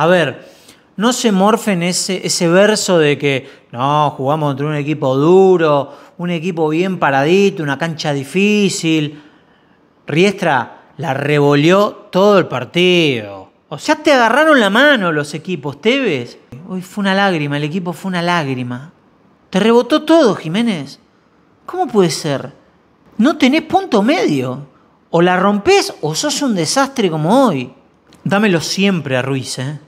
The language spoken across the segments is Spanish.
A ver, no se morfen ese, ese verso de que no, jugamos contra un equipo duro, un equipo bien paradito, una cancha difícil. Riestra la revolvió todo el partido. O sea, te agarraron la mano los equipos, ¿te ves? Hoy fue una lágrima, el equipo fue una lágrima. Te rebotó todo, Jiménez. ¿Cómo puede ser? No tenés punto medio. O la rompes o sos un desastre como hoy. Dámelo siempre a Ruiz, ¿eh?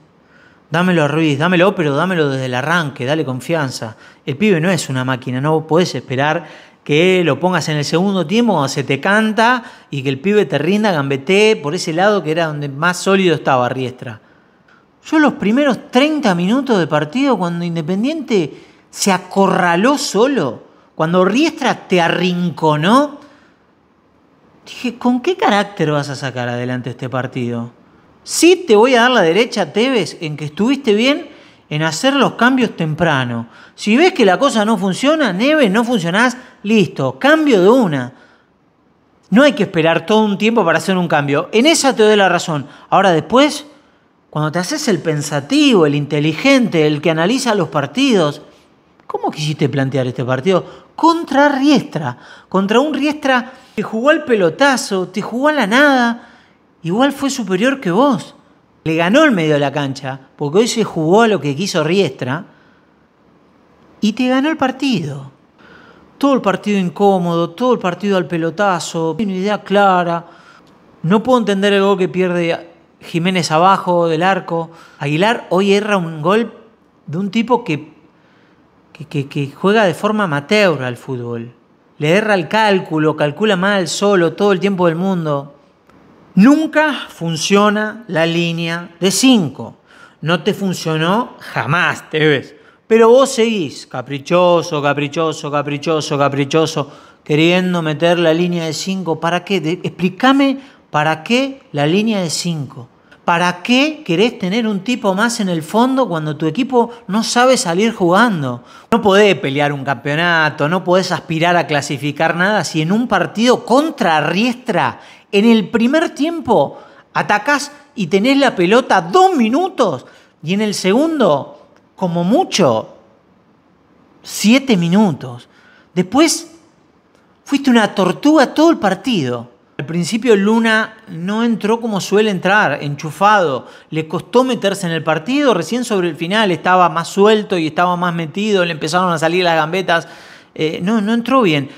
Dámelo a Ruiz, dámelo, pero dámelo desde el arranque, dale confianza. El pibe no es una máquina, no puedes esperar que lo pongas en el segundo tiempo se te canta y que el pibe te rinda, gambete por ese lado que era donde más sólido estaba Riestra. Yo los primeros 30 minutos de partido cuando Independiente se acorraló solo, cuando Riestra te arrinconó, dije, ¿con qué carácter vas a sacar adelante este partido? si te voy a dar la derecha, Teves, en que estuviste bien en hacer los cambios temprano. Si ves que la cosa no funciona, Neves, no funcionás, listo, cambio de una. No hay que esperar todo un tiempo para hacer un cambio. En esa te doy la razón. Ahora después, cuando te haces el pensativo, el inteligente, el que analiza los partidos, ¿cómo quisiste plantear este partido? Contra Riestra, contra un Riestra que jugó al pelotazo, te jugó a la nada igual fue superior que vos. Le ganó el medio de la cancha, porque hoy se jugó a lo que quiso Riestra, y te ganó el partido. Todo el partido incómodo, todo el partido al pelotazo, una idea clara. No puedo entender el gol que pierde Jiménez abajo del arco. Aguilar hoy erra un gol de un tipo que, que, que juega de forma amateur al fútbol. Le erra el cálculo, calcula mal solo todo el tiempo del mundo. Nunca funciona la línea de 5. No te funcionó jamás, te ves. Pero vos seguís caprichoso, caprichoso, caprichoso, caprichoso, queriendo meter la línea de 5. ¿Para qué? explícame para qué la línea de 5. ¿Para qué querés tener un tipo más en el fondo cuando tu equipo no sabe salir jugando? No podés pelear un campeonato, no podés aspirar a clasificar nada si en un partido contra Riestra, en el primer tiempo, atacás y tenés la pelota dos minutos y en el segundo, como mucho, siete minutos. Después, fuiste una tortuga todo el partido. Al principio Luna no entró como suele entrar, enchufado. Le costó meterse en el partido, recién sobre el final estaba más suelto y estaba más metido, le empezaron a salir las gambetas. Eh, no, no entró bien.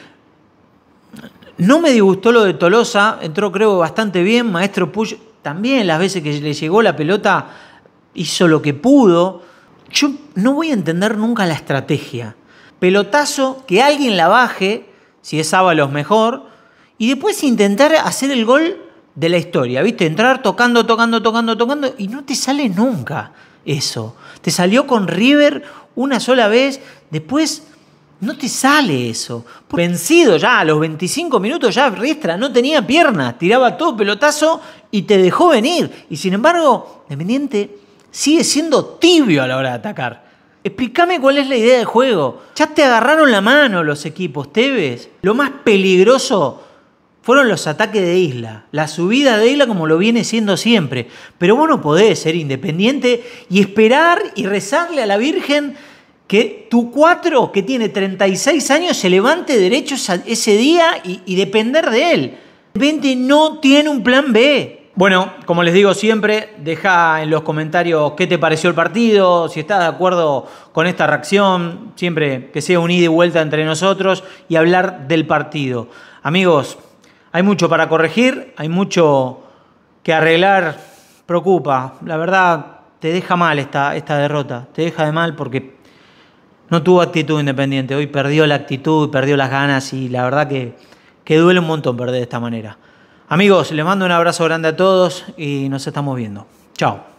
No me disgustó lo de Tolosa, entró creo bastante bien. Maestro Puch también las veces que le llegó la pelota hizo lo que pudo. Yo no voy a entender nunca la estrategia. Pelotazo, que alguien la baje, si es Ábalos mejor y después intentar hacer el gol de la historia, ¿viste? Entrar tocando, tocando, tocando, tocando y no te sale nunca eso. Te salió con River una sola vez, después no te sale eso. Vencido ya, a los 25 minutos ya Riestra no tenía piernas, tiraba todo pelotazo y te dejó venir. Y sin embargo, dependiente sigue siendo tibio a la hora de atacar. Explícame cuál es la idea del juego. Ya te agarraron la mano los equipos, ¿te ves? Lo más peligroso fueron los ataques de Isla, la subida de Isla como lo viene siendo siempre. Pero vos no podés ser independiente y esperar y rezarle a la Virgen que tu cuatro, que tiene 36 años, se levante derecho ese día y, depender de él. De repente no tiene un plan B. Bueno, como les digo siempre, deja en los comentarios qué te pareció el partido, si estás de acuerdo con esta reacción, siempre que sea un ida y vuelta entre nosotros y hablar del partido. Amigos, hay mucho para corregir, hay mucho que arreglar. Preocupa, la verdad te deja mal esta, esta derrota, te deja de mal porque no tuvo actitud independiente, hoy perdió la actitud, perdió las ganas y la verdad que, que duele un montón perder de esta manera. Amigos, les mando un abrazo grande a todos y nos estamos viendo. Chao.